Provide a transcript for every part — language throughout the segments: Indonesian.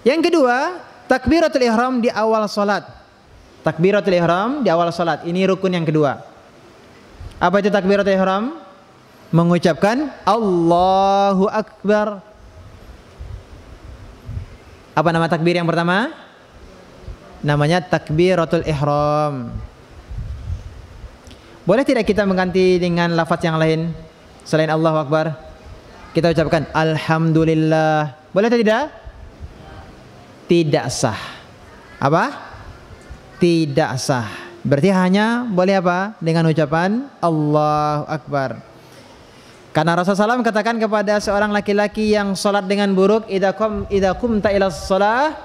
Yang kedua, takbiratul ihram di awal salat. Takbiratul ihram di awal salat. Ini rukun yang kedua. Apa itu takbiratul ihram? Mengucapkan Allahu Akbar. Apa nama takbir yang pertama? Namanya takbiratul ihram. Boleh tidak kita mengganti dengan lafaz yang lain selain Allahu Akbar? Kita ucapkan alhamdulillah. Boleh atau tidak? tidak sah. Apa? Tidak sah. Berarti hanya boleh apa? Dengan ucapan Allahu Akbar. Karena Rasulullah SAW katakan kepada seorang laki-laki yang sholat dengan buruk, idakum idakum ta ilas sholat,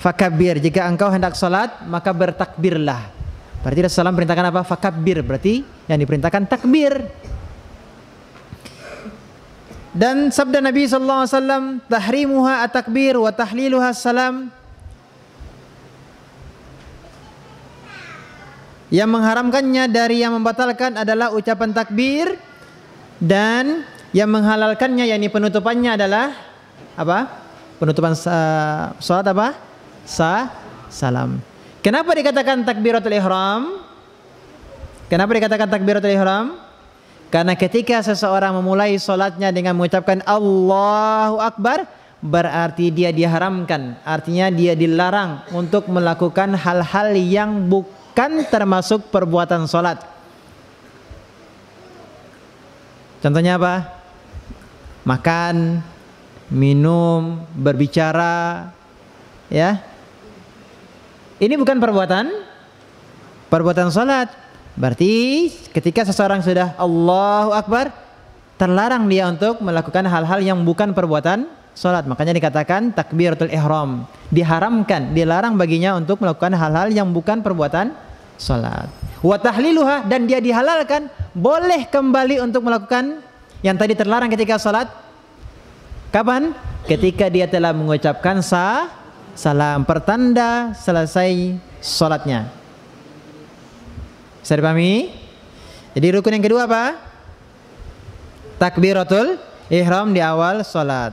fakabir. Jika engkau hendak sholat, maka bertakbirlah. Berarti Rasulullah SAW perintahkan apa? Fakabir. Berarti yang diperintahkan takbir. Dan sabda Nabi sallallahu alaihi wasallam, tahrimuha at-takbir wa tahliluha salam. Yang mengharamkannya dari yang membatalkan adalah ucapan takbir dan yang menghalalkannya yakni penutupannya adalah apa? Penutupan uh, salat apa? Sa salam. Kenapa dikatakan takbiratul ihram? Kenapa dikatakan takbiratul ihram? Karena ketika seseorang memulai sholatnya dengan mengucapkan Allahu Akbar, berarti dia diharamkan. Artinya dia dilarang untuk melakukan hal-hal yang bukan termasuk perbuatan sholat. Contohnya apa? Makan, minum, berbicara, ya. Ini bukan perbuatan perbuatan sholat Berarti ketika seseorang sudah Allahu Akbar, terlarang dia untuk melakukan hal-hal yang bukan perbuatan sholat. Makanya dikatakan takbiratul ihram. Diharamkan, dilarang baginya untuk melakukan hal-hal yang bukan perbuatan sholat. Wa tahliluha dan dia dihalalkan, boleh kembali untuk melakukan yang tadi terlarang ketika sholat. Kapan? Ketika dia telah mengucapkan sah salam pertanda selesai sholatnya. Bisa dipahami? Jadi rukun yang kedua apa? Takbiratul ihram di awal salat.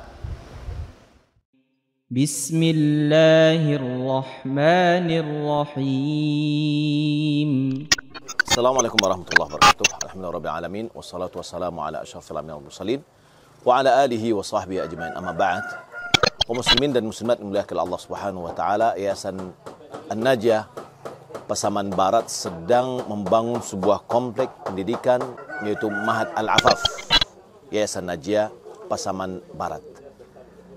Bismillahirrahmanirrahim. Assalamualaikum warahmatullahi wabarakatuh. Alhamdulillah alamin wassalatu wassalamu ala asyrafil anbiya'i wal mursalin wa ala alihi wa sahbihi ajmain. Amma ba'd. Kaum muslimin dan muslimat muliakan Allah Subhanahu wa taala, Yayasan An-Najah Pasaman Barat sedang membangun sebuah komplek pendidikan yaitu Mahat Al-Afaf, Yayasan Najia Pasaman Barat.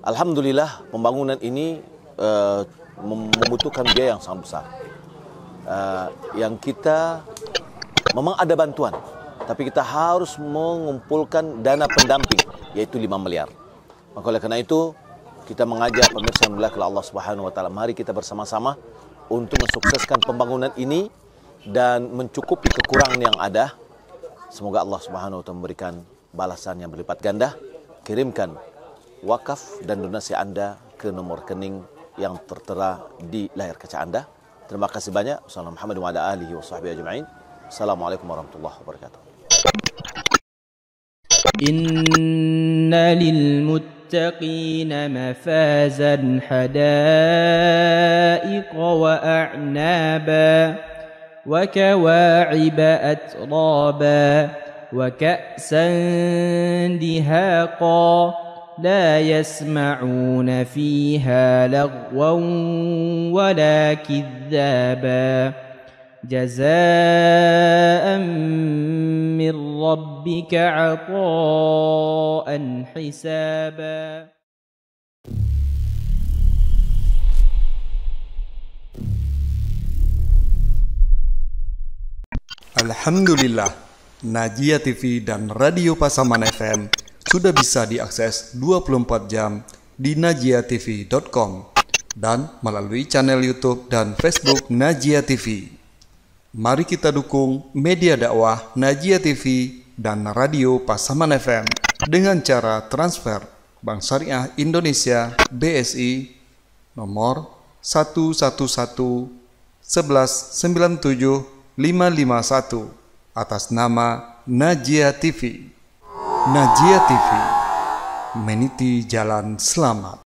Alhamdulillah pembangunan ini uh, membutuhkan biaya yang sangat besar. Uh, yang kita memang ada bantuan, tapi kita harus mengumpulkan dana pendamping yaitu 5 miliar. Maka oleh karena itu kita mengajak pemirsa yang berlaku Allah Subhanahu wa taala, mari kita bersama-sama untuk mensukseskan pembangunan ini dan mencukupi kekurangan yang ada. Semoga Allah Subhanahu wa taala memberikan balasan yang berlipat ganda. Kirimkan wakaf dan donasi Anda ke nomor rekening yang tertera di layar kaca Anda. Terima kasih banyak. Wassalamualaikum warahmatullahi wabarakatuh. Assalamualaikum warahmatullahi wabarakatuh. إن للمتقين مفازا حدائق وأعنابا وكواعب أترابا وكأسا دهاقا لا يسمعون فيها لغوا ولا كذابا جزاء من ربك عطاء حسابا Alhamdulillah, Najia TV dan Radio Pasaman FM sudah bisa diakses 24 jam di najiatv.com dan melalui channel YouTube dan Facebook Najia TV. Mari kita dukung media dakwah Najia TV dan Radio Pasaman FM dengan cara transfer Bank Syariah Indonesia BSI nomor 111 satu atas nama Najia TV. Najia TV meniti jalan selamat.